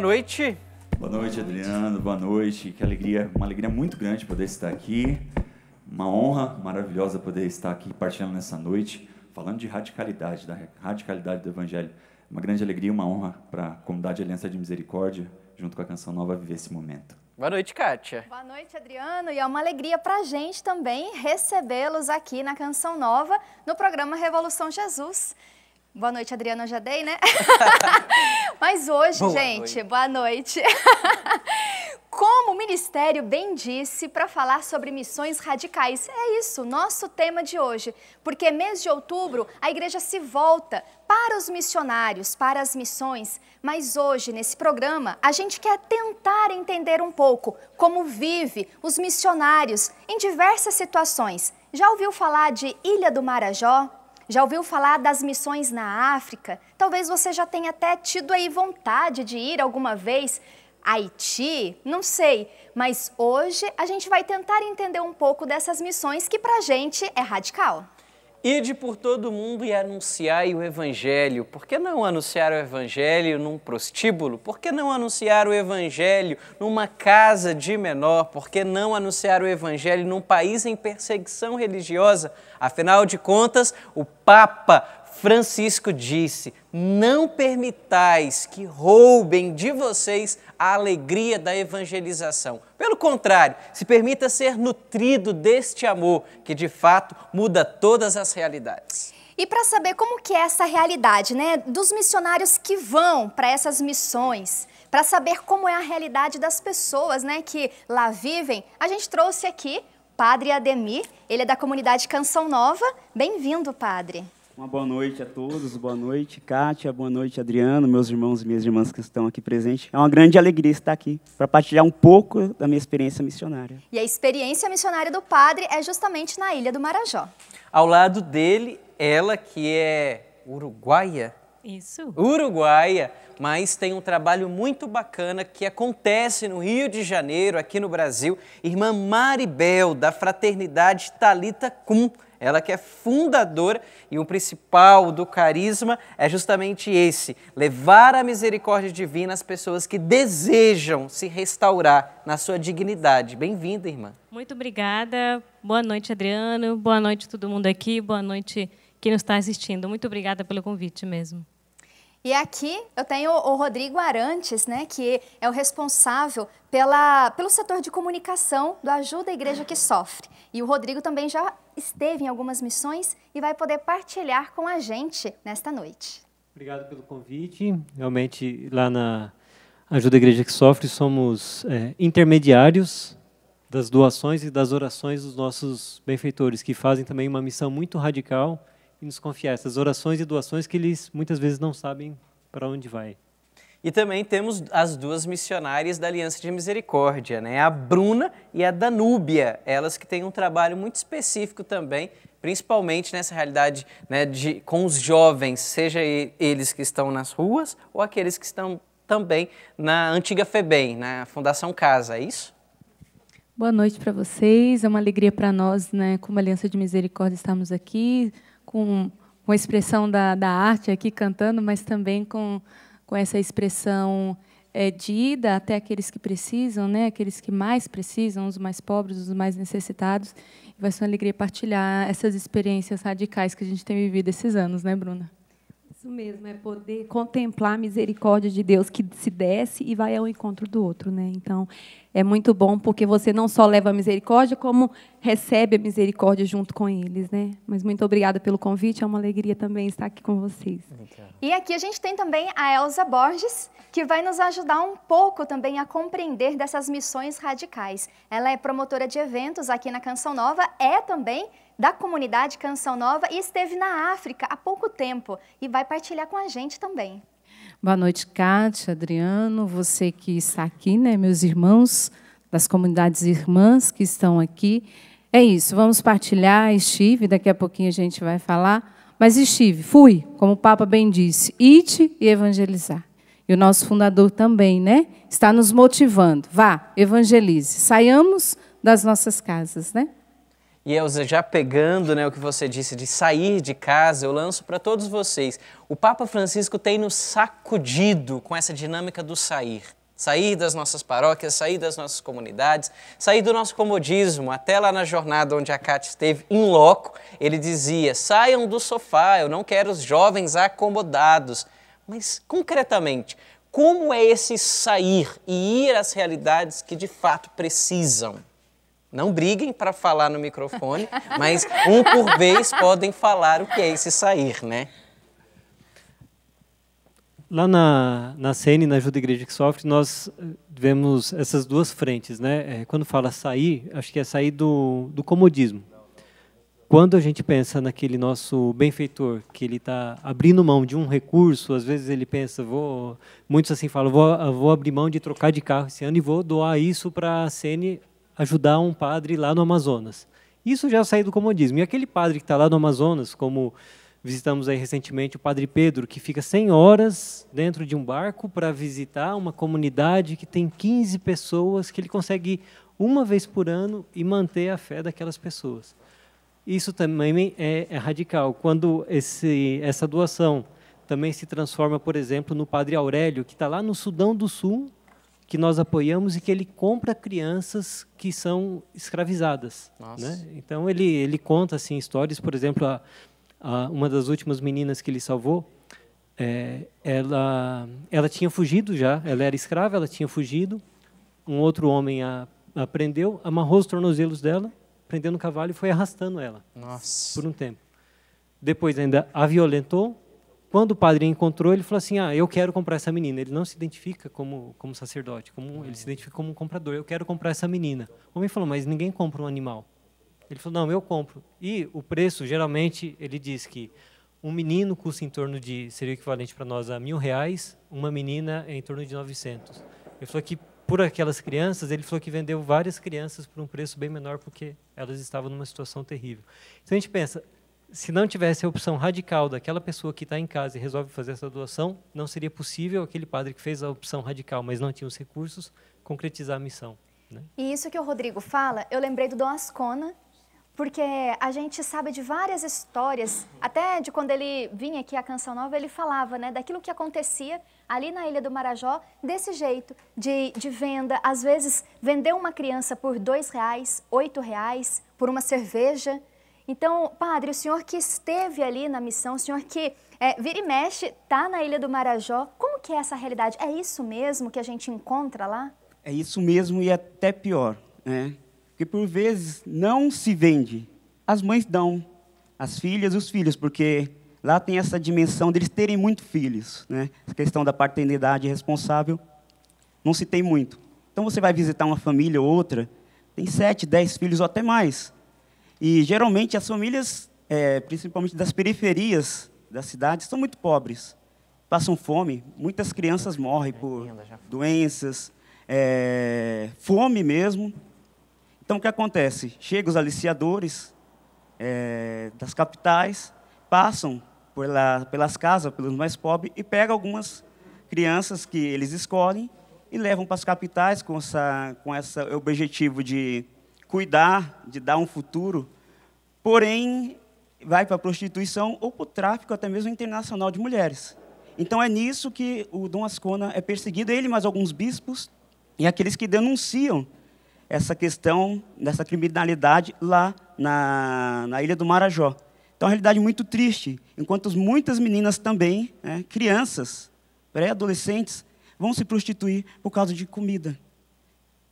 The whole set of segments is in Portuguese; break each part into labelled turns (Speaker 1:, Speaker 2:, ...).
Speaker 1: boa noite.
Speaker 2: Boa noite, Adriano. Boa noite. Que alegria, uma alegria muito grande poder estar aqui.
Speaker 3: Uma honra maravilhosa poder estar aqui partilhando nessa noite, falando de radicalidade, da radicalidade do Evangelho. É uma grande alegria, uma honra para a comunidade Aliança de Misericórdia,
Speaker 1: junto com a Canção Nova, viver esse momento. Boa noite, Kátia.
Speaker 4: Boa noite, Adriano. E é uma alegria para a gente também recebê-los aqui na Canção Nova, no programa Revolução Jesus. Boa noite, Adriana, já dei, né? Mas hoje, boa gente, noite. boa noite. Como o Ministério bem disse para falar sobre missões radicais. É isso, nosso tema de hoje. Porque mês de outubro a igreja se volta para os missionários, para as missões. Mas hoje, nesse programa, a gente quer tentar entender um pouco como vive os missionários em diversas situações. Já ouviu falar de Ilha do Marajó, já ouviu falar das missões na África? Talvez você já tenha até tido aí vontade de ir alguma vez. Haiti? Não sei, mas hoje a gente vai tentar entender um pouco dessas missões que pra gente é radical.
Speaker 1: Ide por todo mundo e anunciai o Evangelho. Por que não anunciar o Evangelho num prostíbulo? Por que não anunciar o Evangelho numa casa de menor? Por que não anunciar o Evangelho num país em perseguição religiosa? Afinal de contas, o Papa Francisco disse: Não permitais que roubem de vocês a alegria da evangelização. Pelo contrário, se permita ser nutrido deste amor que de fato muda todas as realidades.
Speaker 4: E para saber como que é essa realidade, né, dos missionários que vão para essas missões, para saber como é a realidade das pessoas, né, que lá vivem, a gente trouxe aqui Padre Ademir, ele é da comunidade Canção Nova. Bem-vindo, Padre.
Speaker 2: Uma boa noite a todos, boa noite, Kátia, boa noite, Adriano, meus irmãos e minhas irmãs que estão aqui presentes. É uma grande alegria estar aqui para partilhar um pouco da minha experiência missionária.
Speaker 4: E a experiência missionária do padre é justamente na Ilha do Marajó.
Speaker 2: Ao lado dele, ela que é
Speaker 1: uruguaia. Isso. Uruguaia, mas tem um trabalho muito bacana que acontece no Rio de Janeiro, aqui no Brasil. Irmã Maribel, da Fraternidade Talita Cum ela que é fundadora e o principal do carisma é justamente esse: levar a misericórdia divina às pessoas que desejam se restaurar na sua dignidade. Bem-vinda, irmã.
Speaker 5: Muito obrigada. Boa noite, Adriano. Boa noite todo mundo aqui. Boa noite quem nos está assistindo. Muito obrigada pelo convite mesmo.
Speaker 4: E aqui eu tenho o Rodrigo Arantes, né, que é o responsável pela, pelo setor de comunicação do Ajuda a Igreja que Sofre. E o Rodrigo também já esteve em algumas missões e vai poder partilhar com a gente nesta noite. Obrigado pelo convite.
Speaker 3: Realmente, lá na Ajuda a Igreja que Sofre, somos é, intermediários das doações e das orações dos nossos benfeitores, que fazem também uma missão muito radical e nos confiar essas orações e doações que eles muitas vezes não sabem
Speaker 1: para onde vai. E também temos as duas missionárias da Aliança de Misericórdia, né? A Bruna e a Danúbia, elas que têm um trabalho muito específico também, principalmente nessa realidade né, de, com os jovens, seja eles que estão nas ruas ou aqueles que estão também na antiga FEBEM, na Fundação Casa, é isso?
Speaker 6: Boa noite para vocês, é uma alegria para nós, né, como Aliança de Misericórdia, estamos aqui com, uma a expressão da, da arte aqui cantando, mas também com, com essa expressão é, de ida até aqueles que precisam, né? aqueles que mais precisam, os mais pobres, os mais necessitados. vai ser uma alegria partilhar essas experiências radicais que a gente tem vivido esses anos, né, Bruna?
Speaker 7: Isso mesmo, é poder
Speaker 6: contemplar a misericórdia de Deus que se desce e vai ao
Speaker 7: encontro do outro, né? Então, é muito bom porque você não só leva a misericórdia, como recebe a misericórdia junto com eles, né? Mas muito obrigada pelo convite, é uma alegria também estar aqui com vocês.
Speaker 4: E aqui a gente tem também a Elza Borges, que vai nos ajudar um pouco também a compreender dessas missões radicais. Ela é promotora de eventos aqui na Canção Nova, é também da comunidade Canção Nova e esteve na África há pouco tempo e vai partilhar com a gente também.
Speaker 8: Boa noite, Cátia, Adriano, você que está aqui, né, meus irmãos das comunidades irmãs que estão aqui. É isso, vamos partilhar. Estive, daqui a pouquinho a gente vai falar. Mas estive, fui, como o Papa bem disse, ite e evangelizar. E o nosso fundador também, né? Está nos motivando. Vá, evangelize. Saiamos das nossas casas, né?
Speaker 1: E Elza, já pegando né, o que você disse de sair de casa, eu lanço para todos vocês. O Papa Francisco tem nos sacudido com essa dinâmica do sair. Sair das nossas paróquias, sair das nossas comunidades, sair do nosso comodismo. Até lá na jornada onde a Cátia esteve, em loco, ele dizia: saiam do sofá, eu não quero os jovens acomodados. Mas, concretamente, como é esse sair e ir às realidades que de fato precisam? Não briguem para falar no microfone, mas um por vez podem falar o que é esse sair, né?
Speaker 3: Lá na, na CN, na Ajuda Igreja que Sofre, nós eh, vemos essas duas frentes, né? É, quando fala sair, acho que é sair do, do comodismo. Quando a gente pensa naquele nosso benfeitor, que ele está abrindo mão de um recurso, às vezes ele pensa, vou, muitos assim falam, vou, vou abrir mão de trocar de carro esse ano e vou doar isso para a CN ajudar um padre lá no Amazonas. Isso já saiu do comodismo. E aquele padre que está lá no Amazonas, como visitamos aí recentemente o padre Pedro, que fica 100 horas dentro de um barco para visitar uma comunidade que tem 15 pessoas, que ele consegue uma vez por ano e manter a fé daquelas pessoas. Isso também é, é radical. Quando esse, essa doação também se transforma, por exemplo, no padre Aurélio, que está lá no Sudão do Sul, que nós apoiamos e que ele compra crianças que são escravizadas. Né? Então ele ele conta assim histórias, por exemplo, a, a, uma das últimas meninas que ele salvou, é, ela ela tinha fugido já, ela era escrava, ela tinha fugido, um outro homem a, prendeu, amarrou os tornozelos dela, prendeu no cavalo e foi arrastando ela Nossa. por um tempo. Depois ainda a violentou quando o padre encontrou, ele falou assim: Ah, eu quero comprar essa menina. Ele não se identifica como, como sacerdote, como, ele se identifica como um comprador. Eu quero comprar essa menina. O homem falou: Mas ninguém compra um animal. Ele falou: Não, eu compro. E o preço, geralmente, ele diz que um menino custa em torno de, seria equivalente para nós a mil reais, uma menina é em torno de 900. Ele falou que por aquelas crianças, ele falou que vendeu várias crianças por um preço bem menor porque elas estavam numa situação terrível. Então a gente pensa, se não tivesse a opção radical daquela pessoa que está em casa e resolve fazer essa doação, não seria possível aquele padre que fez a opção radical, mas não tinha os recursos, concretizar a missão.
Speaker 4: Né? E isso que o Rodrigo fala, eu lembrei do Dom Ascona, porque a gente sabe de várias histórias, até de quando ele vinha aqui à Canção Nova, ele falava né, daquilo que acontecia ali na Ilha do Marajó, desse jeito, de, de venda. Às vezes, vender uma criança por dois reais, oito reais, por uma cerveja, então, padre, o senhor que esteve ali na missão, o senhor que é, vira e mexe, está na Ilha do Marajó, como que é essa realidade? É isso mesmo que a gente encontra
Speaker 2: lá? É isso mesmo e até pior, né? Porque por vezes não se vende. As mães dão, as filhas, os filhos, porque lá tem essa dimensão deles terem muito filhos, né? A questão da paternidade responsável não se tem muito. Então você vai visitar uma família ou outra, tem sete, dez filhos ou até mais. E geralmente as famílias, é, principalmente das periferias das cidades, são muito pobres, passam fome, muitas crianças morrem é, por doenças, é, fome mesmo. Então o que acontece? Chegam os aliciadores é, das capitais, passam pela, pelas casas, pelos mais pobres, e pegam algumas crianças que eles escolhem e levam para as capitais com, essa, com essa, o objetivo de cuidar, de dar um futuro, porém vai para a prostituição ou para o tráfico até mesmo internacional de mulheres. Então é nisso que o Dom Ascona é perseguido, ele mais alguns bispos e aqueles que denunciam essa questão dessa criminalidade lá na, na Ilha do Marajó. Então, é uma realidade muito triste, enquanto muitas meninas também, né, crianças, pré-adolescentes, vão se prostituir por causa de comida.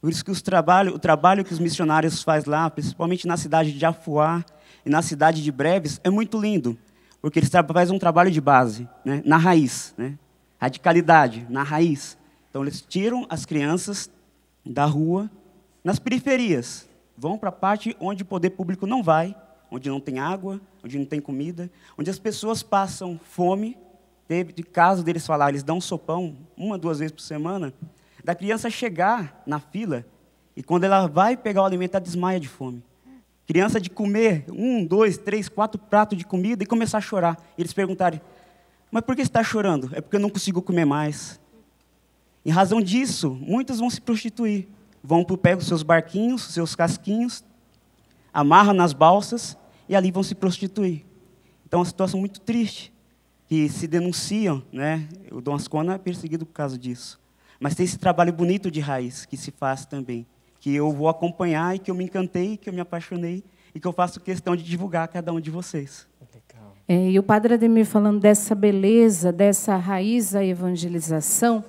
Speaker 2: Por isso que os trabalho, o trabalho que os missionários faz lá, principalmente na cidade de Afuá e na cidade de Breves, é muito lindo, porque eles fazem um trabalho de base, né? na raiz, né? radicalidade, na raiz. Então eles tiram as crianças da rua, nas periferias, vão para a parte onde o poder público não vai, onde não tem água, onde não tem comida, onde as pessoas passam fome. Teve de caso deles falar, eles dão um sopão uma, duas vezes por semana, da criança chegar na fila e quando ela vai pegar o alimento, ela desmaia de fome. Criança de comer um, dois, três, quatro pratos de comida e começar a chorar. Eles perguntarem: Mas por que está chorando? É porque eu não consigo comer mais. Em razão disso, muitos vão se prostituir. Vão para o pé com seus barquinhos, seus casquinhos, amarram nas balsas e ali vão se prostituir. Então, é uma situação muito triste que se denunciam, né? O Dom Ascona é perseguido por causa disso. Mas tem esse trabalho bonito de raiz que se faz também, que eu vou acompanhar e que eu me encantei, que eu me apaixonei e que eu faço questão de divulgar a cada um de vocês.
Speaker 8: É, e o Padre Ademir falando dessa beleza, dessa raiz da evangelização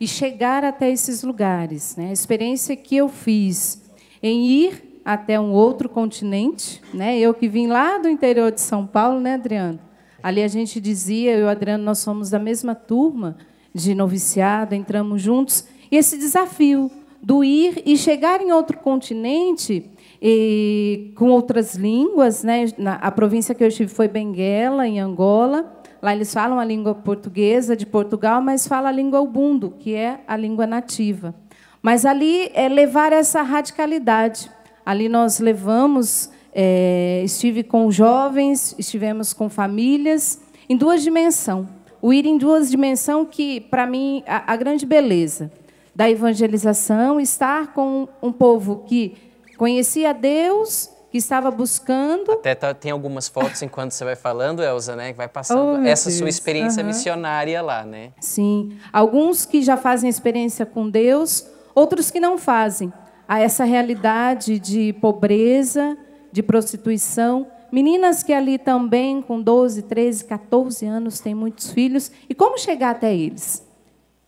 Speaker 8: e chegar até esses lugares. Né? A experiência que eu fiz em ir até um outro continente, né? eu que vim lá do interior de São Paulo, né, Adriano? Ali a gente dizia, eu e o Adriano, nós somos da mesma turma, de noviciado, entramos juntos. E esse desafio do ir e chegar em outro continente e, com outras línguas, né? a província que eu estive foi Benguela, em Angola. Lá eles falam a língua portuguesa de Portugal, mas fala a língua ubundo, que é a língua nativa. Mas ali é levar essa radicalidade. Ali nós levamos, é, estive com jovens, estivemos com famílias, em duas dimensões o ir em duas dimensões que, para mim, a, a, grande beleza da evangelização, estar com um povo que conhecia Deus, que estava buscando.
Speaker 1: Até tá, tem algumas fotos enquanto você vai falando, Elza, né? Que vai passando oh, essa Deus. sua experiência uhum. missionária lá, né?
Speaker 8: Sim. Alguns que já fazem experiência com Deus, outros que não fazem. A essa realidade de pobreza, de prostituição Meninas que ali também, com 12, 13, 14 anos, têm muitos filhos. E como chegar até eles?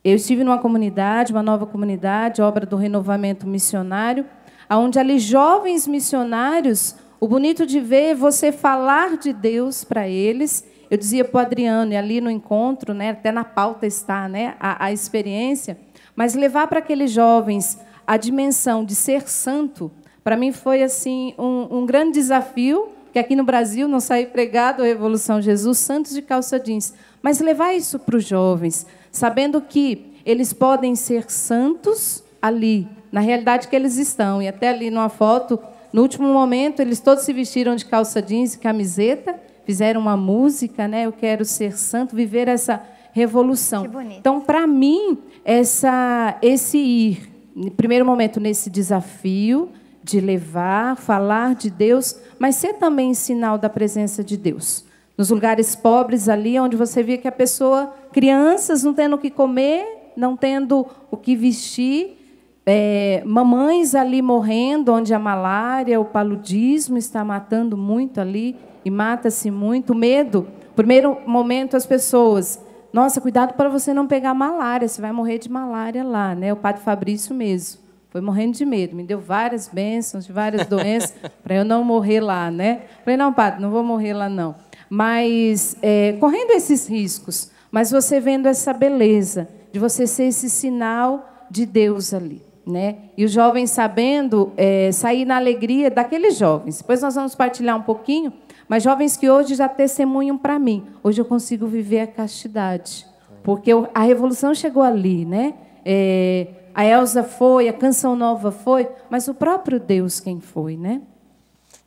Speaker 8: Eu estive numa comunidade, uma nova comunidade, obra do renovamento missionário, onde ali jovens missionários, o bonito de ver você falar de Deus para eles. Eu dizia para o Adriano, e ali no encontro, né, até na pauta está né, a, a experiência, mas levar para aqueles jovens a dimensão de ser santo, para mim foi assim um, um grande desafio, que aqui no Brasil não sai pregado a Revolução Jesus Santos de calça jeans, mas levar isso para os jovens, sabendo que eles podem ser santos ali, na realidade que eles estão. E até ali numa foto, no último momento, eles todos se vestiram de calça jeans e camiseta, fizeram uma música, né? Eu quero ser santo, viver essa revolução. Então, para mim, essa, esse ir, primeiro momento, nesse desafio, de levar, falar de Deus, mas ser também sinal da presença de Deus. Nos lugares pobres ali, onde você via que a pessoa, crianças não tendo o que comer, não tendo o que vestir, é, mamães ali morrendo, onde a malária, o paludismo está matando muito ali e mata-se muito. O medo, primeiro momento as pessoas, nossa, cuidado para você não pegar malária, você vai morrer de malária lá, né? O padre Fabrício mesmo. Foi morrendo de medo. Me deu várias bênçãos, de várias doenças, para eu não morrer lá, né? Falei, não, padre, não vou morrer lá, não. Mas é, correndo esses riscos, mas você vendo essa beleza, de você ser esse sinal de Deus ali. Né? E os jovens sabendo é, sair na alegria daqueles jovens. Depois nós vamos partilhar um pouquinho, mas jovens que hoje já testemunham para mim. Hoje eu consigo viver a castidade, porque eu, a revolução chegou ali, né? É, a Elsa foi, a Canção Nova foi, mas o próprio Deus quem foi, né?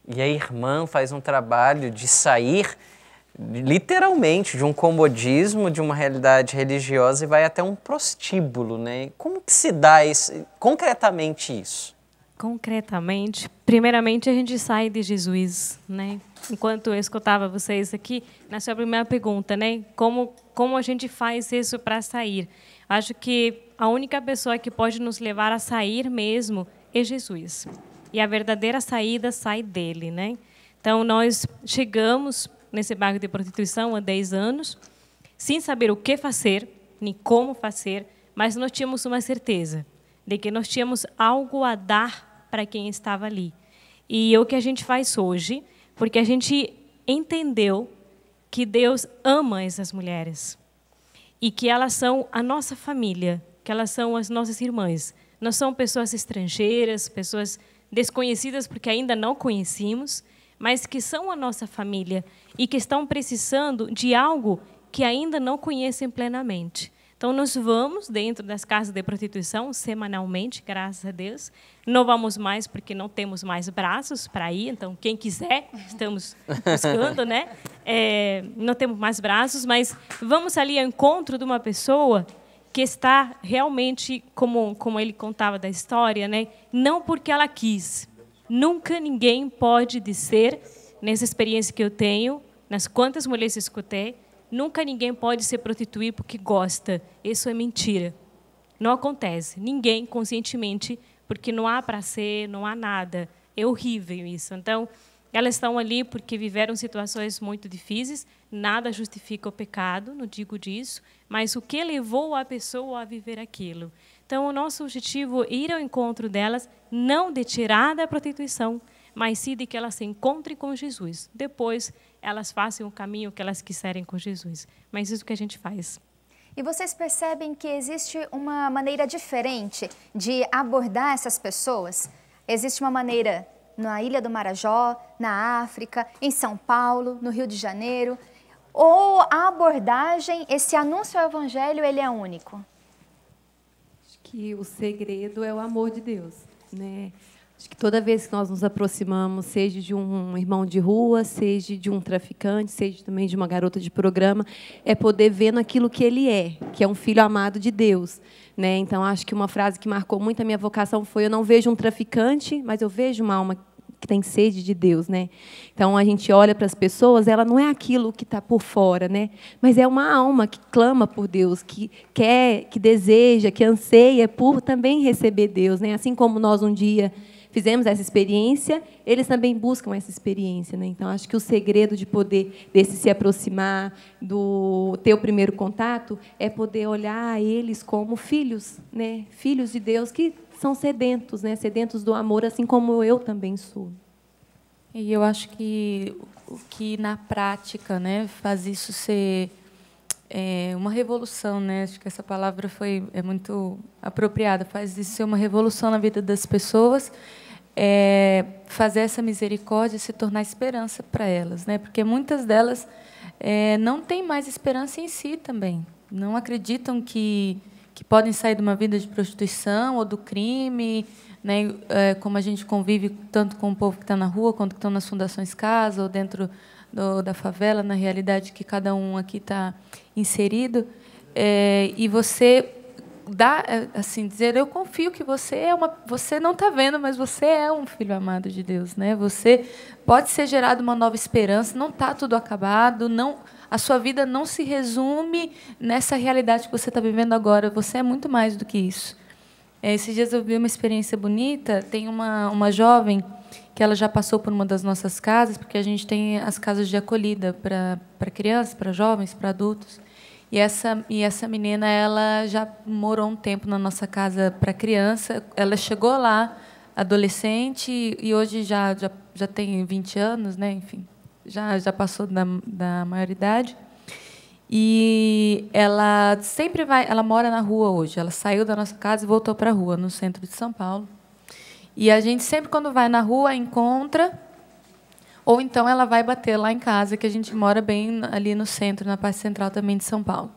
Speaker 9: E
Speaker 1: a irmã faz um trabalho de sair literalmente de um comodismo, de uma realidade religiosa e vai até um prostíbulo, né? Como que se dá esse, concretamente isso?
Speaker 5: Concretamente, primeiramente a gente sai de Jesus, né? Enquanto eu escutava vocês aqui, na sua primeira pergunta, né? Como como a gente faz isso para sair? Acho que a única pessoa que pode nos levar a sair mesmo é Jesus. E a verdadeira saída sai dele, né? Então nós chegamos nesse barco de prostituição há 10 anos, sem saber o que fazer, nem como fazer, mas nós tínhamos uma certeza de que nós tínhamos algo a dar para quem estava ali. E é o que a gente faz hoje, porque a gente entendeu que Deus ama essas mulheres e que elas são a nossa família, que elas são as nossas irmãs. Não são pessoas estrangeiras, pessoas desconhecidas porque ainda não conhecemos, mas que são a nossa família e que estão precisando de algo que ainda não conhecem plenamente. Então, nós vamos dentro das casas de prostituição semanalmente, graças a Deus. Não vamos mais porque não temos mais braços para ir. Então, quem quiser, estamos buscando, né? É, não temos mais braços, mas vamos ali ao encontro de uma pessoa que está realmente, como, como ele contava da história, né? Não porque ela quis. Nunca ninguém pode dizer, nessa experiência que eu tenho, nas quantas mulheres escutei, Nunca ninguém pode se prostituir porque gosta. Isso é mentira. Não acontece. Ninguém conscientemente, porque não há prazer, não há nada. É horrível isso. Então, elas estão ali porque viveram situações muito difíceis. Nada justifica o pecado, não digo disso, mas o que levou a pessoa a viver aquilo. Então, o nosso objetivo é ir ao encontro delas, não de tirar da prostituição, mas sim de que elas se encontrem com Jesus. Depois, elas façam o caminho que elas quiserem com Jesus. Mas isso que
Speaker 4: a gente faz. E vocês percebem que existe uma maneira diferente de abordar essas pessoas? Existe uma maneira na Ilha do Marajó, na África, em São Paulo, no Rio de Janeiro? Ou a abordagem, esse anúncio ao Evangelho, ele é único? Acho que o segredo é o amor de Deus, né?
Speaker 7: Acho que toda vez que nós nos aproximamos, seja de um irmão de rua, seja de um traficante, seja também de uma garota de programa, é poder ver naquilo que ele é, que é um filho amado de Deus. Né? Então, acho que uma frase que marcou muito a minha vocação foi: Eu não vejo um traficante, mas eu vejo uma alma que tem sede de Deus, né? Então a gente olha para as pessoas, ela não é aquilo que está por fora, né? Mas é uma alma que clama por Deus, que quer, que deseja, que anseia por também receber Deus, né? Assim como nós um dia fizemos essa experiência, eles também buscam essa experiência. Né? Então, acho que o segredo de poder desse se aproximar, do ter o primeiro contato, é poder olhar eles como filhos, né? filhos de Deus que são sedentos, né? sedentos
Speaker 6: do amor, assim como eu também sou. E eu acho que o que na prática né, faz isso ser é uma revolução, né? Acho que essa palavra foi é muito apropriada. Faz isso ser uma revolução na vida das pessoas é, fazer essa misericórdia se tornar esperança para elas, né? Porque muitas delas é, não têm mais esperança em si também, não acreditam que que podem sair de uma vida de prostituição ou do crime, né? É, como a gente convive tanto com o povo que está na rua, quanto que estão nas fundações casa ou dentro do, da favela, na realidade que cada um aqui está inserido, é, e você é, assim, dizer, eu confio que você é uma, você não está vendo, mas você é um filho amado de Deus, né? Você pode ser gerado uma nova esperança, não está tudo acabado, não, a sua vida não se resume nessa realidade que você está vivendo agora. Você é muito mais do que isso. É, esses dias eu vi uma experiência bonita. Tem uma uma jovem que ela já passou por uma das nossas casas, porque a gente tem as casas de acolhida para para crianças, para jovens, para adultos. E essa, e essa menina ela já morou um tempo na nossa casa para criança. Ela chegou lá adolescente e hoje já, já, já tem 20 anos, né? enfim, já, já passou da, da maioridade. E ela sempre vai, ela mora na rua hoje. Ela saiu da nossa casa e voltou para a rua, no centro de São Paulo. E a gente sempre quando vai na rua encontra ou então ela vai bater lá em casa, que a gente mora bem ali no centro, na parte central também de São Paulo.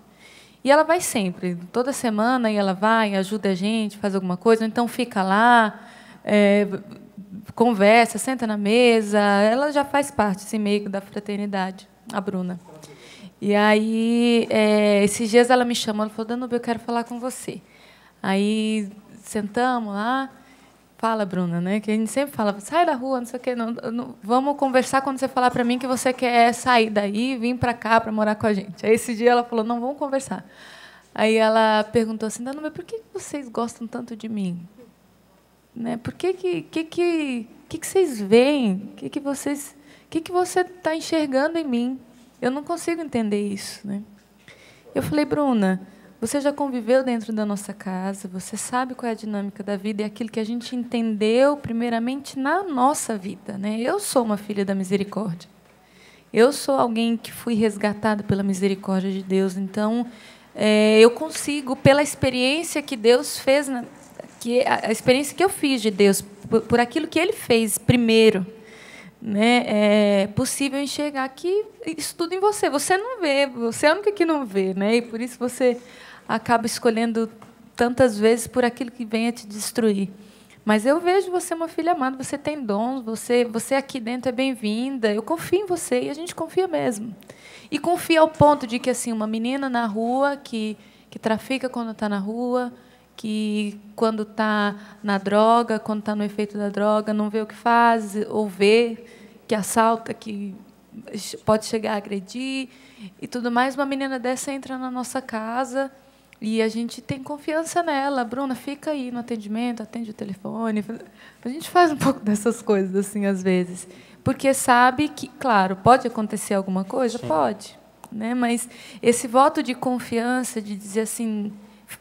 Speaker 6: E ela vai sempre, toda semana, e ela vai, ajuda a gente, faz alguma coisa, ou então fica lá, é, conversa, senta na mesa. Ela já faz parte, assim, meio da fraternidade, a Bruna. E aí, é, esses dias ela me chamou, ela falou, Danube, eu quero falar com você. Aí sentamos lá, fala, Bruna, né? Que a gente sempre fala, sai da rua, não sei o quê, não, não vamos conversar quando você falar para mim que você quer sair daí, vir para cá para morar com a gente. Aí esse dia ela falou, não, vamos conversar. Aí ela perguntou assim, Danu, mas por que vocês gostam tanto de mim? Né? Por que que que que, que, que vocês veem? Que que vocês que que você está enxergando em mim? Eu não consigo entender isso, né? Eu falei, Bruna, você já conviveu dentro da nossa casa, você sabe qual é a dinâmica da vida e aquilo que a gente entendeu primeiramente na nossa vida. Né? Eu sou uma filha da misericórdia. Eu sou alguém que fui resgatado pela misericórdia de Deus. Então, é, eu consigo, pela experiência que Deus fez, na, que a experiência que eu fiz de Deus, por, por aquilo que Ele fez primeiro, né, é possível enxergar que isso tudo em você. Você não vê, você é o único que não vê, né? E por isso você acaba escolhendo tantas vezes por aquilo que venha te destruir. Mas eu vejo você uma filha amada, você tem dons, você, você aqui dentro é bem-vinda, eu confio em você e a gente confia mesmo. E confia ao ponto de que assim uma menina na rua que, que trafica quando está na rua, que quando está na droga, quando está no efeito da droga, não vê o que faz, ou vê que assalta, que pode chegar a agredir e tudo mais, uma menina dessa entra na nossa casa e a gente tem confiança nela. Bruna, fica aí no atendimento, atende o telefone. A gente faz um pouco dessas coisas, assim, às vezes. Porque sabe que, claro, pode acontecer alguma coisa? Sim. Pode. Né? Mas esse voto de confiança, de dizer assim,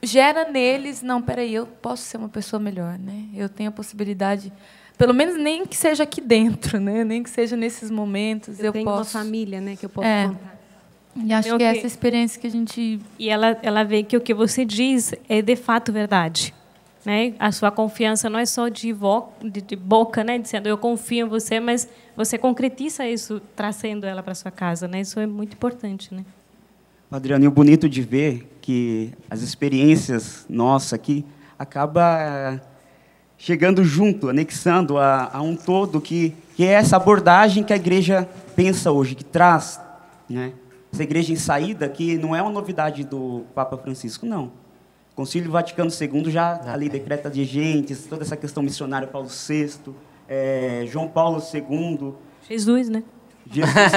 Speaker 6: gera neles, não, peraí, eu posso ser uma pessoa melhor, né? Eu tenho a possibilidade, pelo menos nem que seja aqui dentro, né? Nem que seja nesses momentos, eu, eu tenho posso. uma família, né, que eu posso é. contar. E acho que é essa experiência que a
Speaker 5: gente. E ela, ela vê que o que você diz é de fato verdade. Né? A sua confiança não é só de, vo, de, de boca, né? dizendo eu confio em você, mas você concretiza isso trazendo ela para sua casa. Né? Isso é muito importante. Né?
Speaker 2: Adriano, e o bonito de ver que as experiências nossas aqui acaba chegando junto, anexando a, a um todo que, que é essa abordagem que a igreja pensa hoje, que traz. Né? essa igreja em saída, que não é uma novidade do Papa Francisco, não. O Concílio Vaticano II já ah, ali é. decreta de gentes, toda essa questão missionária, Paulo VI, é, João Paulo II. Jesus, né? Jesus.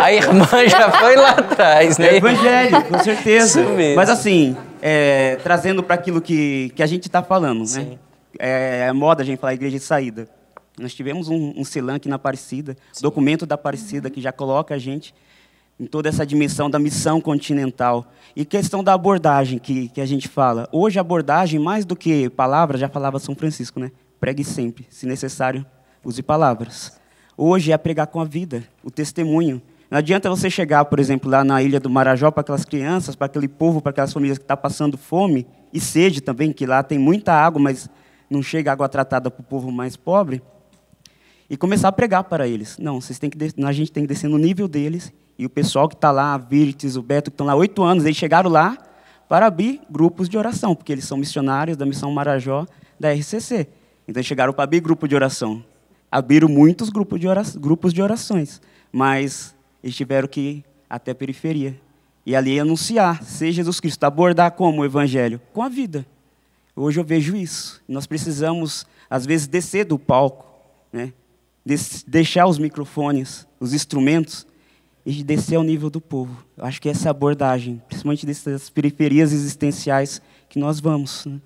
Speaker 5: a irmã já foi
Speaker 2: lá atrás, né? É evangelho, com certeza. Isso mesmo. Mas assim, é, trazendo para aquilo que, que a gente está falando, né? Sim. né? É, é, moda a gente falar igreja de saída. Nós tivemos um, um selan aqui na Aparecida, Sim. documento da Aparecida, uhum. que já coloca a gente em toda essa dimensão da missão continental. E questão da abordagem que, que a gente fala. Hoje, abordagem, mais do que palavras, já falava São Francisco, né? Pregue sempre, se necessário, use palavras. Hoje é pregar com a vida, o testemunho. Não adianta você chegar, por exemplo, lá na ilha do Marajó para aquelas crianças, para aquele povo, para aquelas famílias que estão tá passando fome e sede também, que lá tem muita água, mas não chega água tratada para o povo mais pobre, e começar a pregar para eles. Não, vocês têm que a gente tem que descer no nível deles e o pessoal que está lá, a Virtes, o Beto, que estão lá oito anos, eles chegaram lá para abrir grupos de oração, porque eles são missionários da Missão Marajó da RCC. Então, eles chegaram para abrir grupo de oração. Abriram muitos grupos de, grupos de orações, mas eles tiveram que ir até a periferia. E ali anunciar, ser Jesus Cristo, abordar como o Evangelho? Com a vida. Hoje eu vejo isso. Nós precisamos, às vezes, descer do palco, né? Des deixar os microfones, os instrumentos, e descer ao nível do povo. Eu acho que essa é abordagem, principalmente dessas periferias existenciais que nós vamos. Né?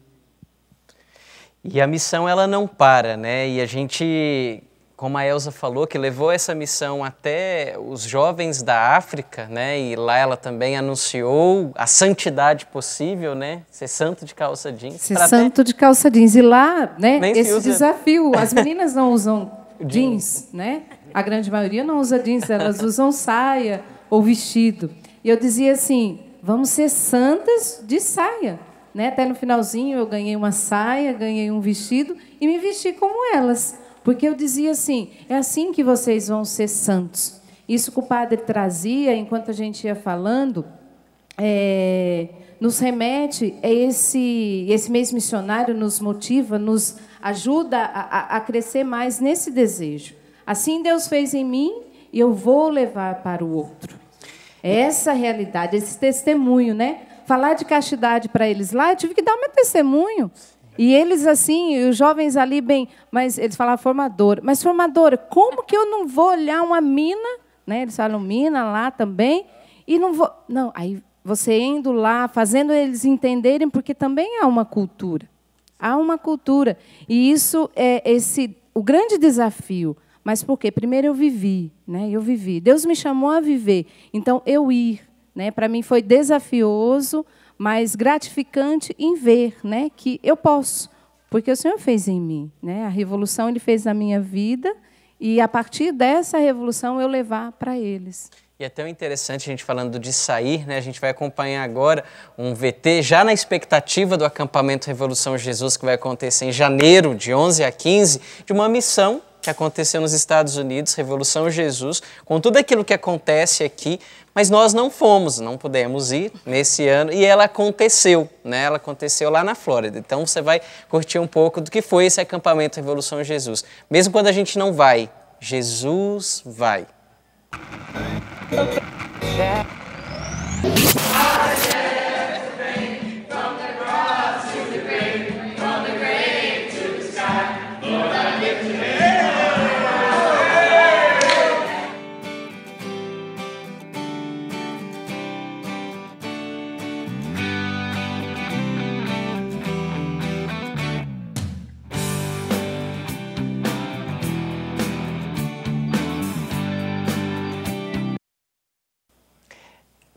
Speaker 1: E a missão ela não para, né? E a gente, como a Elsa falou, que levou essa missão até os jovens da África, né? E lá ela também anunciou a santidade possível, né? Ser santo de calça jeans. Ser santo até...
Speaker 8: de calça jeans. E lá, né? Nem esse desafio, as meninas não usam jeans, né? A grande maioria não usa jeans, elas usam saia ou vestido. E eu dizia assim: vamos ser santas de saia. Né? Até no finalzinho eu ganhei uma saia, ganhei um vestido e me vesti como elas. Porque eu dizia assim: é assim que vocês vão ser santos. Isso que o padre trazia enquanto a gente ia falando. É, nos remete a é esse, esse mês missionário, nos motiva, nos ajuda a, a crescer mais nesse desejo. Assim Deus fez em mim e eu vou levar para o outro. É essa realidade, esse testemunho, né? Falar de castidade para eles lá, eu tive que dar o meu testemunho. E eles assim, os jovens ali bem, mas eles falavam formadora. Mas formadora, como que eu não vou olhar uma mina, né? Eles falam mina lá também e não vou, não, aí você indo lá, fazendo eles entenderem porque também há uma cultura. Há uma cultura e isso é esse o grande desafio mas por quê? Primeiro eu vivi, né? Eu vivi. Deus me chamou a viver. Então eu ir, né? Para mim foi desafioso, mas gratificante em ver, né, que eu posso, porque o Senhor fez em mim, né? A revolução ele fez na minha vida e a partir dessa revolução eu levar para eles.
Speaker 1: E é tão interessante a gente falando de sair, né? A gente vai acompanhar agora um VT já na expectativa do acampamento Revolução Jesus que vai acontecer em janeiro, de 11 a 15, de uma missão que aconteceu nos Estados Unidos, Revolução Jesus, com tudo aquilo que acontece aqui, mas nós não fomos, não pudemos ir nesse ano e ela aconteceu, né? Ela aconteceu lá na Flórida. Então você vai curtir um pouco do que foi esse acampamento Revolução Jesus. Mesmo quando a gente não vai, Jesus vai.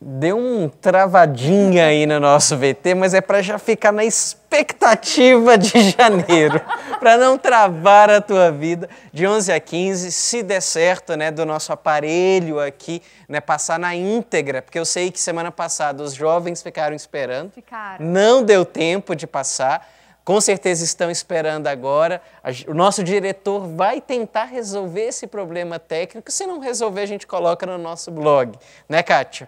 Speaker 1: deu um travadinha aí no nosso VT, mas é para já ficar na expectativa de janeiro, para não travar a tua vida de 11 a 15, se der certo, né, do nosso aparelho aqui, né, passar na íntegra, porque eu sei que semana passada os jovens ficaram esperando. Ficaram. Não deu tempo de passar. Com certeza estão esperando agora. O nosso diretor vai tentar resolver esse problema técnico. Se não resolver, a gente coloca no nosso blog. Né, Kátia?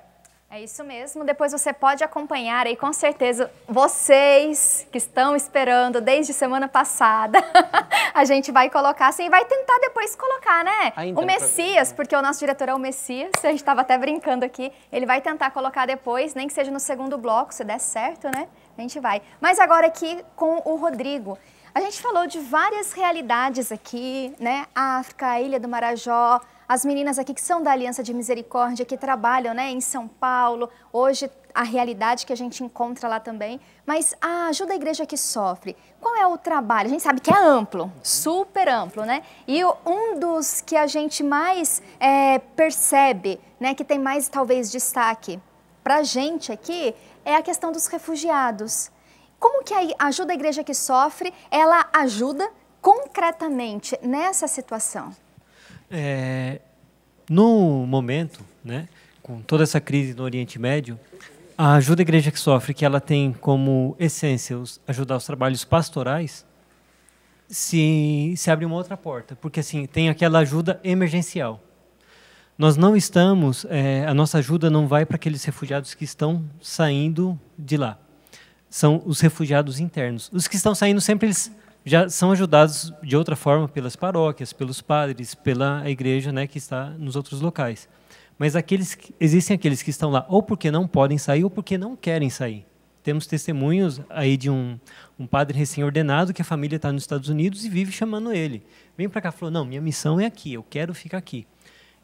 Speaker 4: É isso mesmo. Depois você pode acompanhar aí, com certeza, vocês que estão esperando desde semana passada. a gente vai colocar assim, vai tentar depois colocar, né? Ainda o Messias, né? porque o nosso diretor é o Messias, a gente estava até brincando aqui. Ele vai tentar colocar depois, nem que seja no segundo bloco, se der certo, né? A gente vai. Mas agora aqui com o Rodrigo. A gente falou de várias realidades aqui, né? África, Ilha do Marajó, as meninas aqui que são da Aliança de Misericórdia, que trabalham né, em São Paulo, hoje a realidade que a gente encontra lá também, mas a ajuda à igreja que sofre. Qual é o trabalho? A gente sabe que é amplo, super amplo, né? E um dos que a gente mais é, percebe, né, que tem mais talvez destaque para a gente aqui, é a questão dos refugiados. Como que a ajuda à igreja que sofre, ela ajuda concretamente nessa situação?
Speaker 3: É, no momento, né, com toda essa crise no Oriente Médio, a ajuda à igreja que sofre, que ela tem como essência os, ajudar os trabalhos pastorais, se, se abre uma outra porta, porque assim tem aquela ajuda emergencial. Nós não estamos, é, a nossa ajuda não vai para aqueles refugiados que estão saindo de lá. São os refugiados internos. Os que estão saindo sempre eles já são ajudados de outra forma pelas paróquias, pelos padres, pela igreja, né, que está nos outros locais. Mas aqueles existem aqueles que estão lá ou porque não podem sair ou porque não querem sair. Temos testemunhos aí de um, um padre recém-ordenado que a família está nos Estados Unidos e vive chamando ele. Vem para cá, falou: não, minha missão é aqui, eu quero ficar aqui.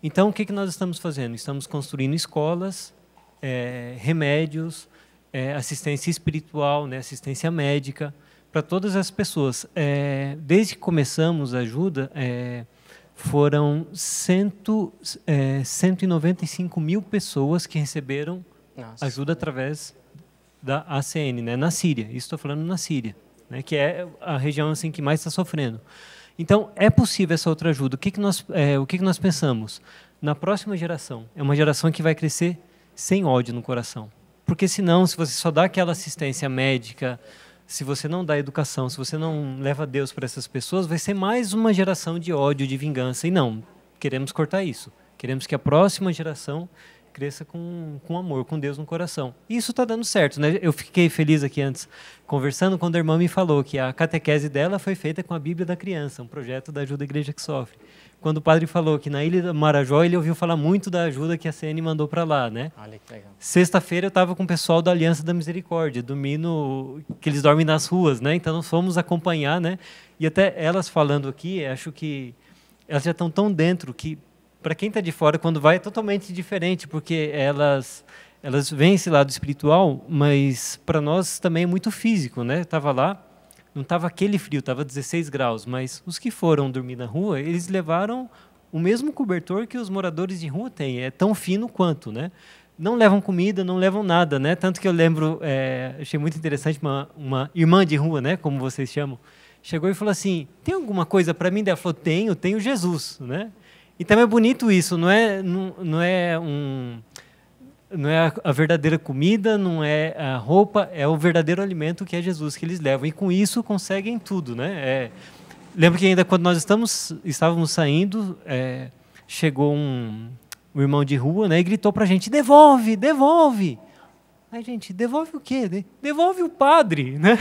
Speaker 3: Então, o que, que nós estamos fazendo? Estamos construindo escolas, é, remédios, é, assistência espiritual, né, assistência médica para todas as pessoas. É, desde que começamos a ajuda, é, foram cento, é, 195 mil pessoas que receberam Nossa, ajuda através da ACN, né? na Síria. estou falando na Síria, né? que é a região assim que mais está sofrendo. Então, é possível essa outra ajuda. O que, que, nós, é, o que, que nós pensamos? Na próxima geração, é uma geração que vai crescer sem ódio no coração. Porque senão, se você só dá aquela assistência médica, se você não dá educação, se você não leva Deus para essas pessoas, vai ser mais uma geração de ódio, de vingança. E não, queremos cortar isso. Queremos que a próxima geração cresça com, com amor, com Deus no coração. E isso está dando certo, né? Eu fiquei feliz aqui antes conversando quando a irmã me falou que a catequese dela foi feita com a Bíblia da Criança, um projeto da Ajuda à Igreja que Sofre quando o padre falou que na Ilha do Marajó ele ouviu falar muito da ajuda que a CN mandou para lá, né? Sexta-feira eu estava com o pessoal da Aliança da Misericórdia, dormindo, que eles dormem nas ruas, né? Então nós fomos acompanhar, né? E até elas falando aqui, acho que elas já estão tão dentro que para quem está de fora quando vai é totalmente diferente, porque elas elas veem esse lado espiritual, mas para nós também é muito físico, né? Estava lá não estava aquele frio, estava 16 graus, mas os que foram dormir na rua, eles levaram o mesmo cobertor que os moradores de rua têm, é tão fino quanto, né? Não levam comida, não levam nada, né? Tanto que eu lembro, é, achei muito interessante uma, uma irmã de rua, né? Como vocês chamam, chegou e falou assim: tem alguma coisa para mim? Ela falou: tenho, tenho Jesus, né? Então é bonito isso, não é, não, não é um não é a, verdadeira comida, não é a roupa, é o verdadeiro alimento que é Jesus que eles levam. E com isso conseguem tudo, né? É, lembro que ainda quando nós estamos, estávamos saindo, é, chegou um, um, irmão de rua, né? E gritou para a gente: devolve, devolve. Aí, gente, devolve o quê? Devolve o padre, né?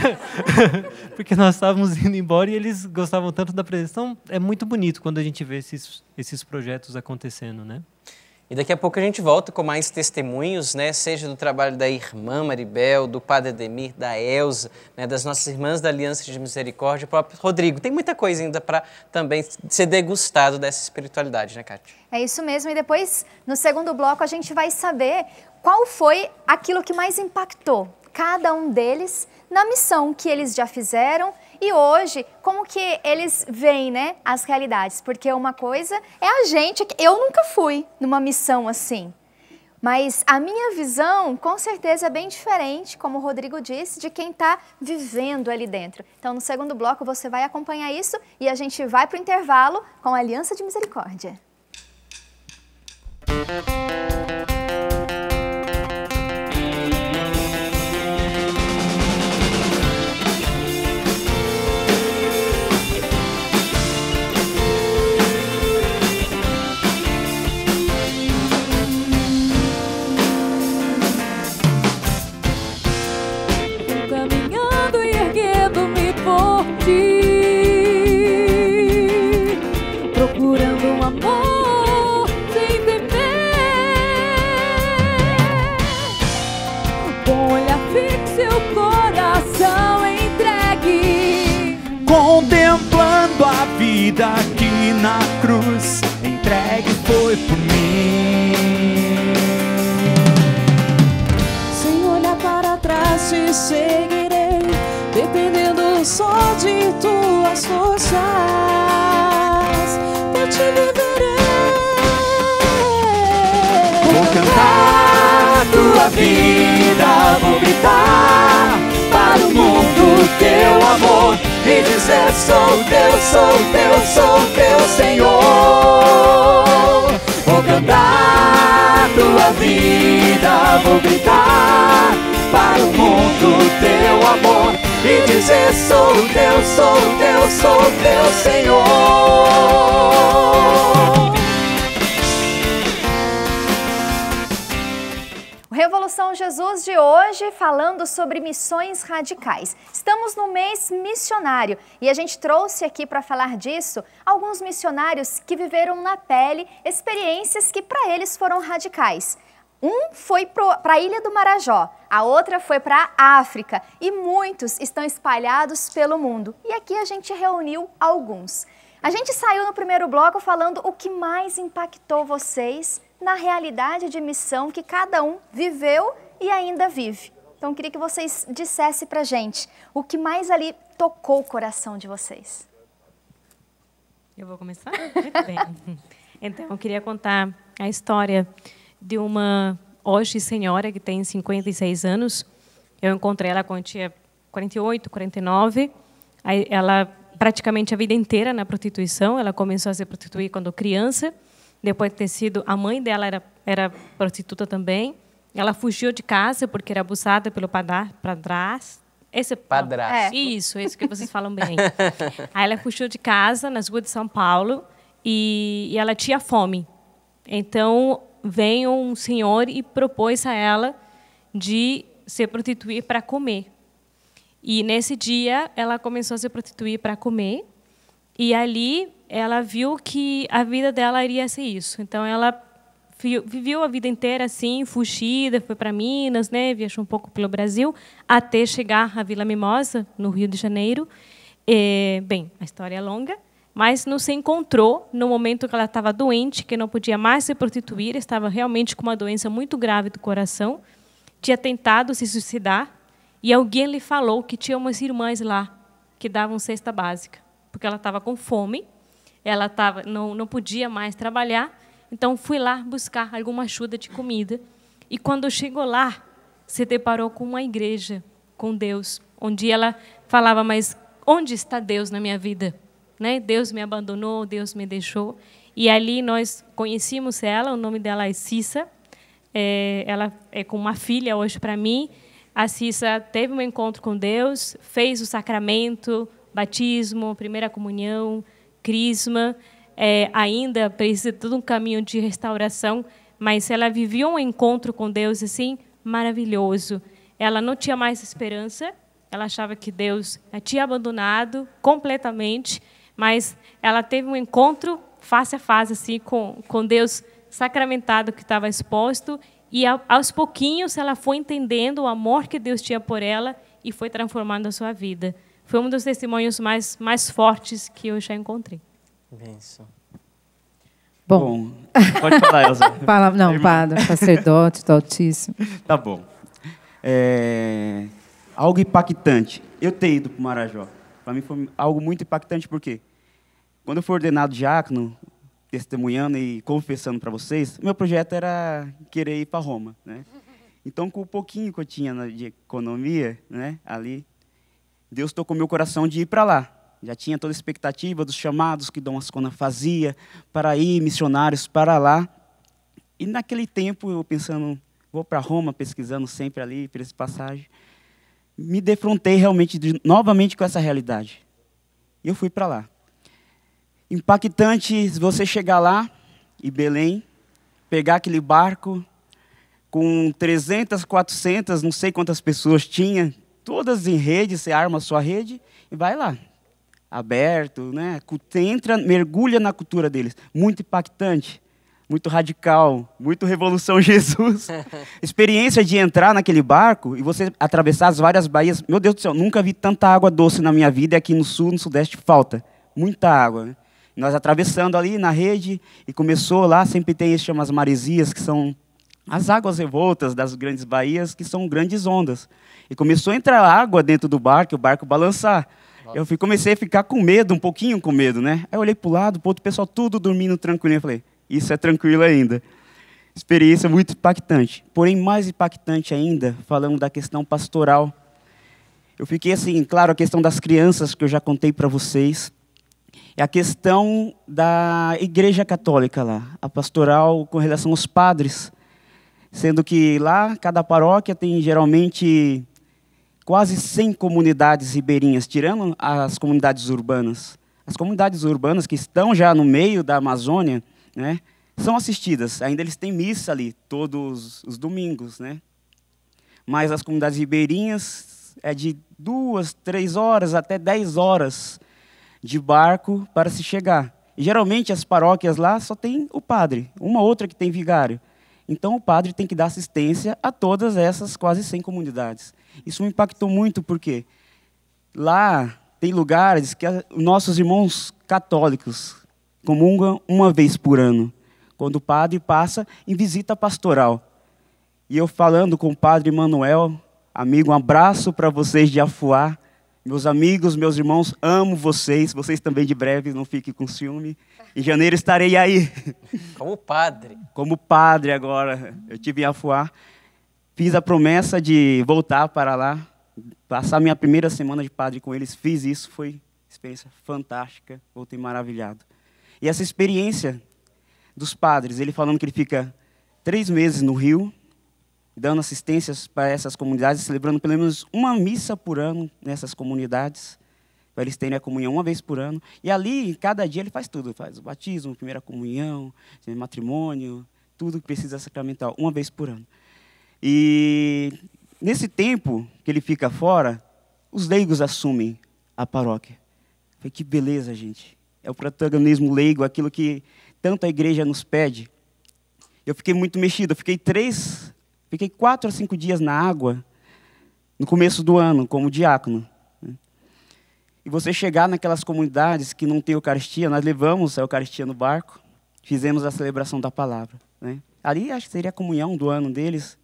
Speaker 3: Porque nós estávamos indo embora e eles gostavam tanto da presença. Então, é muito bonito quando a gente vê esses, esses projetos
Speaker 1: acontecendo, né? E daqui a pouco a gente volta com mais testemunhos, né? Seja do trabalho da irmã Maribel, do padre Ademir, da Elza, né? das nossas irmãs da Aliança de Misericórdia, o próprio Rodrigo. Tem muita coisa ainda para também ser degustado dessa espiritualidade, né, Kátia?
Speaker 4: É isso mesmo. E depois, no segundo bloco, a gente vai saber qual foi aquilo que mais impactou cada um deles na missão que eles já fizeram e hoje, como que eles veem, né, as realidades? Porque uma coisa é a gente, é eu nunca fui numa missão assim. Mas a minha visão, com certeza, é bem diferente, como o Rodrigo disse, de quem está vivendo ali dentro. Então, no segundo bloco, você vai acompanhar isso e a gente vai para o intervalo com a Aliança de Misericórdia. Música
Speaker 9: vida aqui na cruz entregue foi por mim. Sem olhar para trás te seguirei, dependendo só de tuas forças. Eu te viverei. Vou cantar tua vida, vou gritar para o mundo teu amor e dizer sou teu, sou teu, sou teu Senhor. Vou cantar tua vida, vou gritar para o mundo teu amor e dizer sou teu, sou teu, sou teu Senhor.
Speaker 4: Conexão Jesus de hoje falando sobre missões radicais. Estamos no mês missionário e a gente trouxe aqui para falar disso alguns missionários que viveram na pele experiências que para eles foram radicais. Um foi para a Ilha do Marajó, a outra foi para a África e muitos estão espalhados pelo mundo. E aqui a gente reuniu alguns. A gente saiu no primeiro bloco falando o que mais impactou vocês na realidade de missão que cada um viveu e ainda vive. Então, queria que vocês dissessem para gente o que mais ali tocou o coração de vocês.
Speaker 5: Eu vou começar? Muito bem. Então, eu queria contar a história de uma hoje senhora que tem 56 anos. Eu encontrei ela quando tinha 48, 49. Aí ela praticamente a vida inteira na prostituição. Ela começou a se prostituir quando criança depois de ter sido. A mãe dela era, era prostituta também. Ela fugiu de casa porque era abusada pelo padrasto. Esse é padrasto. É. Isso, isso que vocês falam bem. Aí ela fugiu de casa nas ruas de São Paulo e, e ela tinha fome. Então veio um senhor e propôs a ela de se prostituir para comer. E nesse dia ela começou a se prostituir para comer. E ali ela viu que a vida dela iria ser isso. Então ela viveu a vida inteira assim, fugida, foi para Minas, né, viajou um pouco pelo Brasil, até chegar à Vila Mimosa, no Rio de Janeiro. E, é, bem, a história é longa, mas não se encontrou no momento que ela estava doente, que não podia mais se prostituir, estava realmente com uma doença muito grave do coração, tinha tentado se suicidar, e alguém lhe falou que tinha umas irmãs lá que davam cesta básica, porque ela estava com fome ela tava, não, não podia mais trabalhar, então fui lá buscar alguma ajuda de comida. E quando chegou lá, se deparou com uma igreja, com Deus, onde ela falava: Mas onde está Deus na minha vida? Né? Deus me abandonou, Deus me deixou. E ali nós conhecemos ela, o nome dela é Cissa. É, ela é com uma filha hoje para mim. A Cissa teve um encontro com Deus, fez o sacramento, batismo, primeira comunhão, crisma, é, ainda precisa de todo um caminho de restauração, mas ela vivia um encontro com Deus assim maravilhoso. Ela não tinha mais esperança, ela achava que Deus a tinha abandonado completamente, mas ela teve um encontro face a face assim com, com Deus sacramentado que estava exposto e aos pouquinhos ela foi entendendo o amor que Deus tinha por ela e foi transformando a sua vida. Foi um dos testemunhos mais, mais fortes que eu já encontrei.
Speaker 2: Benção.
Speaker 8: Bom. bom. Pode falar, Elza. Fala, não, Irmã. padre, sacerdote do Altíssimo.
Speaker 2: Tá bom. É, algo impactante. Eu ter ido para o Marajó. Para mim foi algo muito impactante, porque quando eu fui ordenado diácono, testemunhando e confessando para vocês, meu projeto era querer ir para Roma, né? Então, com o pouquinho que eu tinha de economia, né, ali, Deus tocou meu coração de ir para lá. Já tinha toda a expectativa dos chamados que Dom Ascona fazia para ir, missionários para lá. E naquele tempo, eu pensando, vou para Roma, pesquisando sempre ali, por essa passagem, me defrontei realmente de, novamente com essa realidade. E eu fui para lá. Impactante você chegar lá, em Belém, pegar aquele barco com 300, 400, não sei quantas pessoas tinha, todas em rede, você arma a sua rede e vai lá. Aberto, né? Entra, mergulha na cultura deles. Muito impactante, muito radical, muito Revolução Jesus. Experiência de entrar naquele barco e você atravessar as várias baías. Meu Deus do céu, nunca vi tanta água doce na minha vida e aqui no sul, no sudeste falta. Muita água, né? Nós atravessando ali na rede e começou lá, sempre tem isso chama as maresias, que são as águas revoltas das grandes baías, que são grandes ondas. E começou a entrar água dentro do barco, o barco balançar. Eu comecei a ficar com medo, um pouquinho com medo, né? Aí eu olhei para o lado, para outro pessoal, tudo dormindo tranquilo. Eu falei, isso é tranquilo ainda. Experiência muito impactante. Porém, mais impactante ainda, falando da questão pastoral. Eu fiquei assim, claro, a questão das crianças, que eu já contei para vocês. É a questão da Igreja Católica lá, a pastoral com relação aos padres. Sendo que lá, cada paróquia tem geralmente quase 100 comunidades ribeirinhas, tirando as comunidades urbanas. As comunidades urbanas que estão já no meio da Amazônia, né, são assistidas. Ainda eles têm missa ali todos os domingos, né? Mas as comunidades ribeirinhas é de duas, três horas até dez horas de barco para se chegar. E geralmente as paróquias lá só tem o padre, uma outra que tem vigário. Então o padre tem que dar assistência a todas essas quase 100 comunidades. Isso me impactou muito porque lá tem lugares que nossos irmãos católicos comungam uma vez por ano, quando o padre passa em visita pastoral. E eu falando com o padre Manuel, amigo, um abraço para vocês de Afuá. Meus amigos, meus irmãos, amo vocês. Vocês também de breve, não fiquem com ciúme. Em janeiro estarei aí. Como padre. Como padre agora. Eu tive em Afuá. Fiz a promessa de voltar para lá, passar minha primeira semana de padre com eles. Fiz isso, foi experiência fantástica, voltei maravilhado. E essa experiência dos padres, ele falando que ele fica três meses no Rio, dando assistências para essas comunidades, celebrando pelo menos uma missa por ano nessas comunidades, para eles terem a comunhão uma vez por ano. E ali, cada dia, ele faz tudo: faz o batismo, primeira comunhão, matrimônio, tudo que precisa sacramental, uma vez por ano. E nesse tempo que ele fica fora, os leigos assumem a paróquia. Falei, que beleza, gente. É o protagonismo leigo, aquilo que tanto a igreja nos pede. Eu fiquei muito mexido. Eu fiquei três, fiquei quatro a cinco dias na água no começo do ano, como diácono. Né? E você chegar naquelas comunidades que não tem Eucaristia, nós levamos a Eucaristia no barco, fizemos a celebração da palavra. Né? Ali acho que seria a comunhão do ano deles.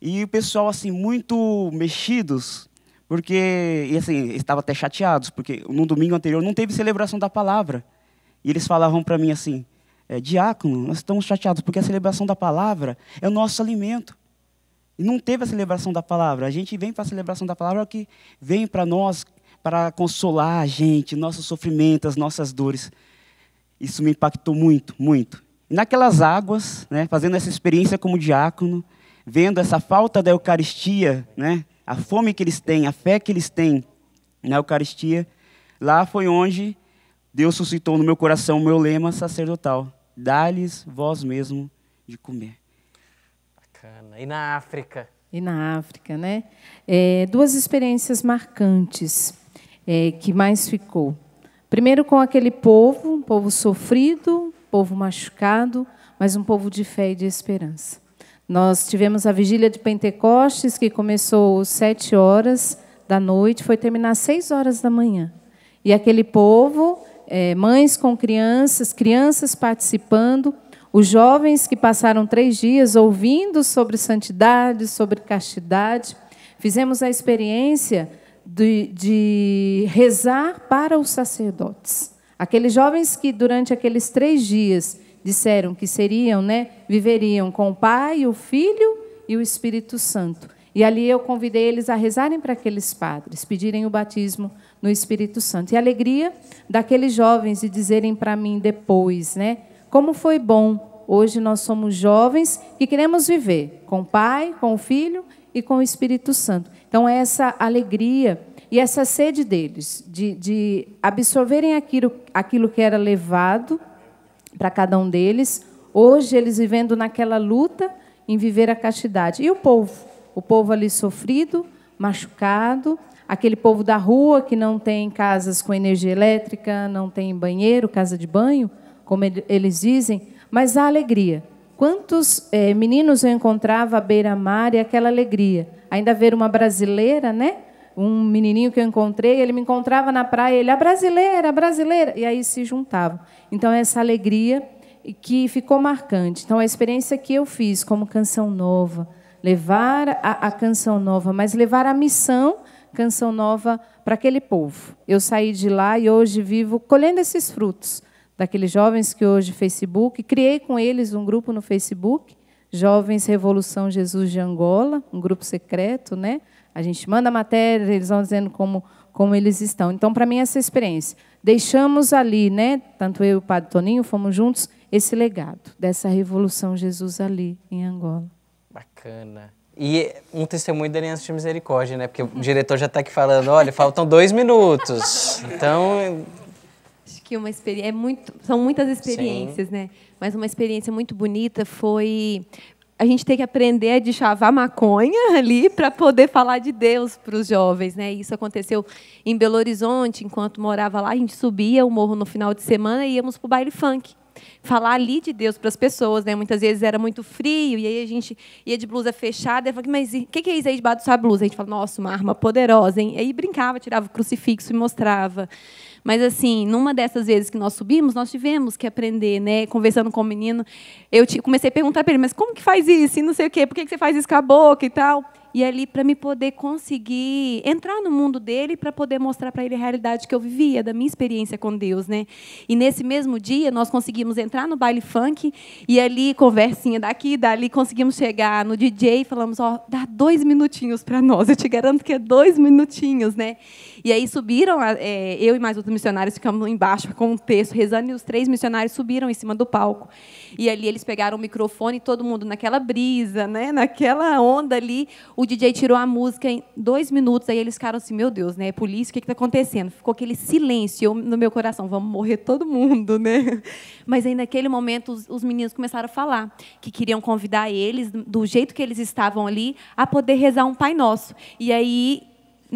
Speaker 2: E o pessoal, assim, muito mexidos, porque, e assim, estava até chateados, porque no domingo anterior não teve celebração da palavra. E eles falavam para mim assim: é, Diácono, nós estamos chateados, porque a celebração da palavra é o nosso alimento. E não teve a celebração da palavra. A gente vem para a celebração da palavra é que vem para nós, para consolar a gente, nossos sofrimentos, nossas dores. Isso me impactou muito, muito naquelas águas, né, fazendo essa experiência como diácono, vendo essa falta da Eucaristia, né, a fome que eles têm, a fé que eles têm na Eucaristia, lá foi onde Deus suscitou no meu coração o meu lema sacerdotal: dá-lhes vós mesmo de comer. Bacana. E na África? E na África,
Speaker 8: né? É, duas experiências marcantes é, que mais ficou. Primeiro com aquele povo, um povo sofrido, povo machucado, mas um povo de fé e de esperança. Nós tivemos a vigília de Pentecostes, que começou às sete horas da noite, foi terminar às seis horas da manhã. E aquele povo, é, mães com crianças, crianças participando, os jovens que passaram três dias ouvindo sobre santidade, sobre castidade, fizemos a experiência de, de rezar para os sacerdotes. Aqueles jovens que durante aqueles três dias disseram que seriam, né, viveriam com o Pai, o Filho e o Espírito Santo. E ali eu convidei eles a rezarem para aqueles padres, pedirem o batismo no Espírito Santo. E a alegria daqueles jovens de dizerem para mim depois, né, como foi bom. Hoje nós somos jovens que queremos viver com o Pai, com o Filho e com o Espírito Santo. Então essa alegria e essa sede deles, de, de absorverem aquilo, aquilo que era levado para cada um deles, hoje eles vivendo naquela luta em viver a castidade. E o povo? O povo ali sofrido, machucado, aquele povo da rua que não tem casas com energia elétrica, não tem banheiro, casa de banho, como eles dizem, mas a alegria. Quantos é, meninos eu encontrava à beira-mar e aquela alegria. Ainda ver uma brasileira, né? um menininho que eu encontrei, ele me encontrava na praia, ele, a brasileira, a brasileira, e aí se juntavam. Então, essa alegria que ficou marcante. Então, a experiência que eu fiz como canção nova, levar a, a canção nova, mas levar a missão canção nova para aquele povo. Eu saí de lá e hoje vivo colhendo esses frutos daqueles jovens que hoje Facebook, criei com eles um grupo no Facebook, Jovens Revolução Jesus de Angola, um grupo secreto, né? A gente manda matéria, eles vão dizendo como, como eles estão. Então, para mim, essa experiência. Deixamos ali, né, tanto eu e o Padre Toninho fomos juntos, esse legado dessa Revolução Jesus ali em Angola.
Speaker 1: Bacana. E um testemunho da Aliança de Misericórdia, né? Porque o diretor já está aqui falando, olha, faltam dois minutos. Então.
Speaker 7: Acho que uma experiência. É muito, são muitas experiências, Sim. né? Mas uma experiência muito bonita foi a gente tem que aprender a deschavar maconha ali para poder falar de Deus para os jovens, né? Isso aconteceu em Belo Horizonte, enquanto morava lá, a gente subia o morro no final de semana e íamos para o baile funk. Falar ali de Deus para as pessoas, né? Muitas vezes era muito frio, e aí a gente ia de blusa fechada, e falava, mas o que é isso aí debaixo da sua blusa? A gente falava, nossa, uma arma poderosa, hein? E aí brincava, tirava o crucifixo e mostrava. Mas, assim, numa dessas vezes que nós subimos, nós tivemos que aprender, né? Conversando com o menino, eu comecei a perguntar para ele, mas como que faz isso? E não sei o quê, por que, que você faz isso com a boca e tal? e ali para me poder conseguir entrar no mundo dele para poder mostrar para ele a realidade que eu vivia da minha experiência com Deus, né? E nesse mesmo dia nós conseguimos entrar no baile funk e ali conversinha daqui, dali conseguimos chegar no DJ e falamos ó, dá dois minutinhos para nós, eu te garanto que é dois minutinhos, né? E aí subiram é, eu e mais outros missionários ficamos embaixo com o um texto rezando e os três missionários subiram em cima do palco e ali eles pegaram o microfone, e todo mundo naquela brisa, né? naquela onda ali. O DJ tirou a música em dois minutos, aí eles ficaram assim, meu Deus, né? É polícia, o que está acontecendo? Ficou aquele silêncio no meu coração, vamos morrer todo mundo, né? Mas aí naquele momento os, os meninos começaram a falar que queriam convidar eles, do jeito que eles estavam ali, a poder rezar um Pai Nosso. E aí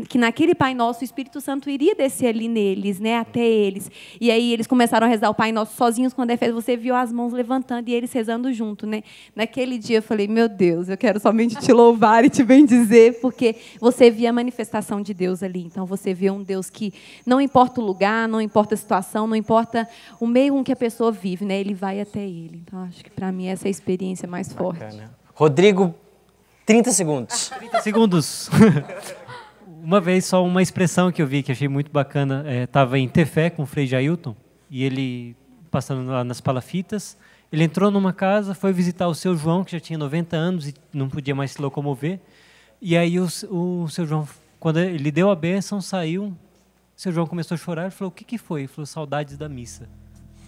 Speaker 7: que naquele Pai Nosso o Espírito Santo iria descer ali neles, né, até eles. E aí eles começaram a rezar o Pai Nosso sozinhos quando a defesa. você viu as mãos levantando e eles rezando junto, né? Naquele dia eu falei: "Meu Deus, eu quero somente te louvar e te bendizer, porque você via a manifestação de Deus ali. Então você vê um Deus que não importa o lugar, não importa a situação, não importa o meio em que a pessoa vive, né? Ele vai até ele. Então acho que para mim essa é a experiência mais forte. Bacana.
Speaker 1: Rodrigo, 30 segundos. 30 segundos.
Speaker 3: Uma vez só uma expressão que eu vi que achei muito bacana, estava é, em Tefé com o Frei Jailton e ele passando lá nas palafitas, ele entrou numa casa, foi visitar o seu João que já tinha 90 anos e não podia mais se locomover. E aí o, o seu João, quando ele deu a bênção, saiu. O seu João começou a chorar e falou: "O que que foi?" Ele falou: "Saudades da missa".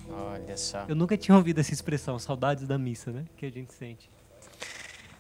Speaker 3: Olha só. Eu nunca tinha ouvido essa expressão, saudades da
Speaker 1: missa, né? Que a gente sente.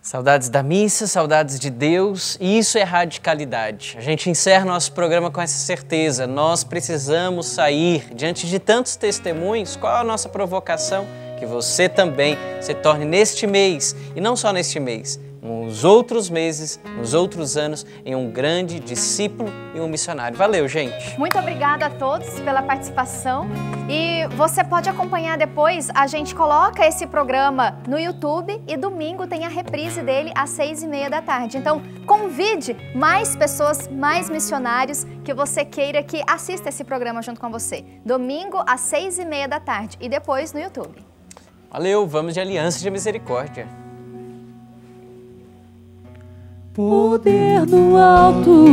Speaker 1: Saudades da missa, saudades de Deus, e isso é radicalidade. A gente encerra nosso programa com essa certeza. Nós precisamos sair diante de tantos testemunhos. Qual é a nossa provocação? Que você também se torne neste mês, e não só neste mês, nos outros meses, nos outros anos, em um grande discípulo e um missionário. Valeu, gente!
Speaker 4: Muito obrigada a todos pela participação e você pode acompanhar depois, a gente coloca esse programa no YouTube e domingo tem a reprise dele às seis e meia da tarde. Então, convide mais pessoas, mais missionários que você queira que assista esse programa junto com você. Domingo às seis e meia da tarde e depois no YouTube.
Speaker 1: Valeu, vamos de Aliança de Misericórdia.
Speaker 9: Poder no alto,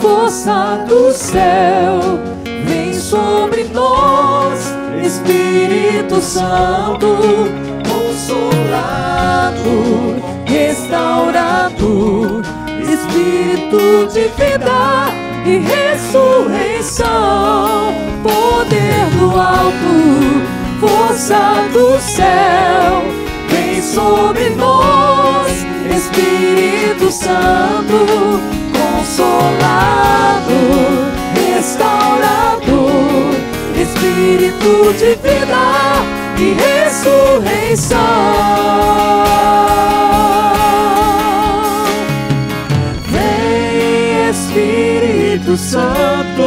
Speaker 9: força do céu, vem sobre nós, Espírito Santo, consolado, restaurado, Espírito de vida e ressurreição, poder no alto, força do céu, vem sobre nós, Espírito Santo, Consolador, Restaurador, Espírito de vida e ressurreição. Vem, Espírito Santo,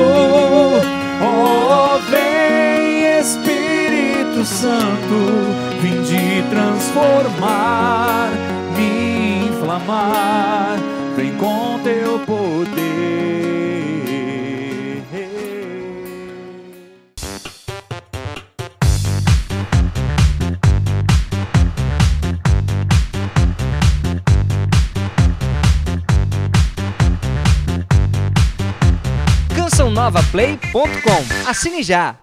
Speaker 9: oh, vem, Espírito Santo, Vim te transformar clamar, vem com teu poder. Play.com Assine já!